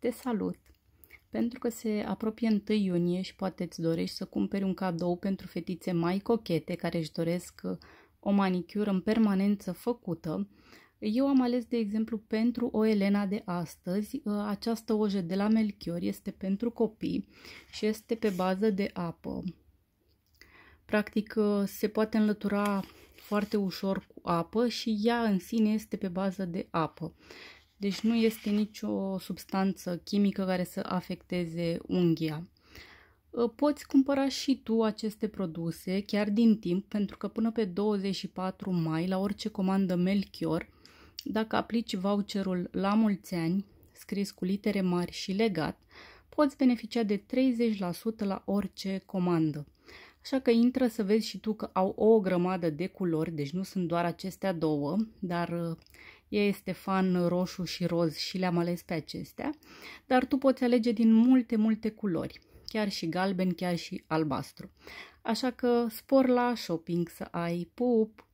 te salut! Pentru că se apropie 1 iunie și poate îți dorești să cumperi un cadou pentru fetițe mai cochete care își doresc uh, o manicură în permanență făcută, eu am ales, de exemplu, pentru o Elena de astăzi, uh, această ojă de la Melchior este pentru copii și este pe bază de apă. Practic, uh, se poate înlătura foarte ușor cu apă și ea în sine este pe bază de apă. Deci nu este nicio substanță chimică care să afecteze unghia. Ă, poți cumpăra și tu aceste produse chiar din timp, pentru că până pe 24 mai, la orice comandă Melchior, dacă aplici voucherul la mulți ani, scris cu litere mari și legat, poți beneficia de 30% la orice comandă. Așa că intră să vezi și tu că au o grămadă de culori, deci nu sunt doar acestea două, dar ă, E este fan roșu și roz și le-am ales pe acestea, dar tu poți alege din multe, multe culori, chiar și galben, chiar și albastru. Așa că spor la shopping să ai pup!